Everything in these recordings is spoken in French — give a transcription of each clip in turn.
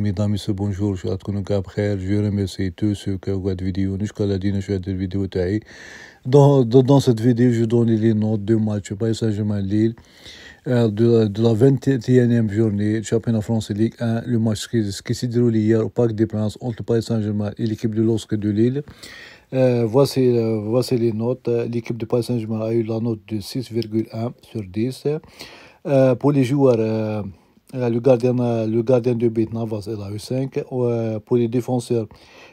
mesdames bonjour, je remercie tous ceux qui cette vidéo, nous je de la vidéo Dans, cette vidéo, je donne les notes du match, Paris Saint-Germain Lille, euh, de, la 21e journée du championnat France Ligue 1, le match qui, s'est déroulé hier au Parc des Princes entre Paris Saint-Germain et l'équipe de l'Oscar de Lille. Euh, euh, voici les notes. L'équipe de Paris Saint-Germain a eu la note de 6,1 sur 10. pour les joueurs, euh, le gardien, euh, le gardien de but Navas est à 5 euh, Pour les défenseurs,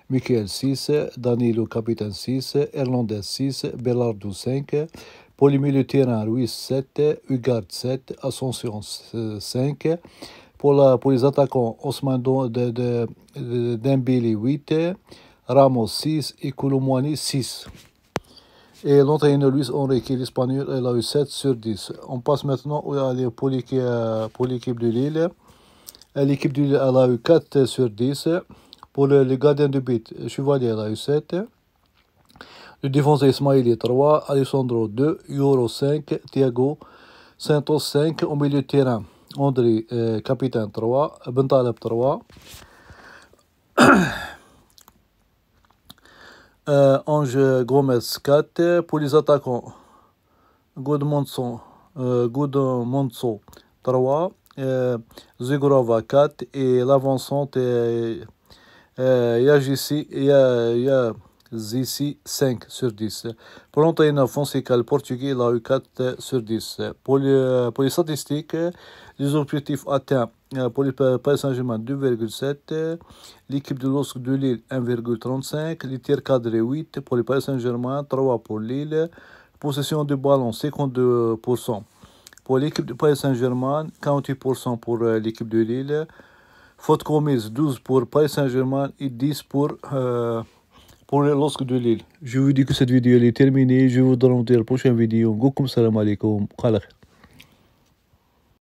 Michael 6, Danilo capitaine 6, Hernandez 6, Bellardo 5. Pour les milieux terrain, Ruiz 7, Ugard 7, Ascension 5. Pour, pour les attaquants, Osman Dembélé 8, Ramos 6 et Kouloumouani 6. Et l'entraîneur Luis Enrique, l'Espagnol, elle a eu 7 sur 10. On passe maintenant pour l'équipe de Lille. L'équipe de Lille a eu 4 sur 10. Pour le, gardien de but, Chevalier elle a eu 7. Le défenseur Ismaili 3, Alessandro 2, Euro 5, Thiago Santos 5. Au milieu de terrain, André, capitaine e, 3, Bentaleb 3. Euh, Ange Gomez 4 pour les attaquants. Godmonson, 3, euh, 4 euh, et l'avancante euh, 5 sur 10. Pour l'entraîneur Fonseca, le portugais, la eu 4 sur 10. Pour, euh, pour les statistiques, les objectifs atteints euh, euh, pour le Paris Saint-Germain 2,7, l'équipe de l'Osc de Lille 1,35, les tiers 8 pour le Paris Saint-Germain, 3 pour Lille, possession de ballon 52% pour l'équipe de Paris Saint-Germain, 48% pour euh, l'équipe de Lille, faute commise 12 pour Paris Saint-Germain et 10 pour, l'Osc de Lille. Je vous dis que cette vidéo est terminée, je vous donne dans la prochaine vidéo. Goukoum salam alaikum,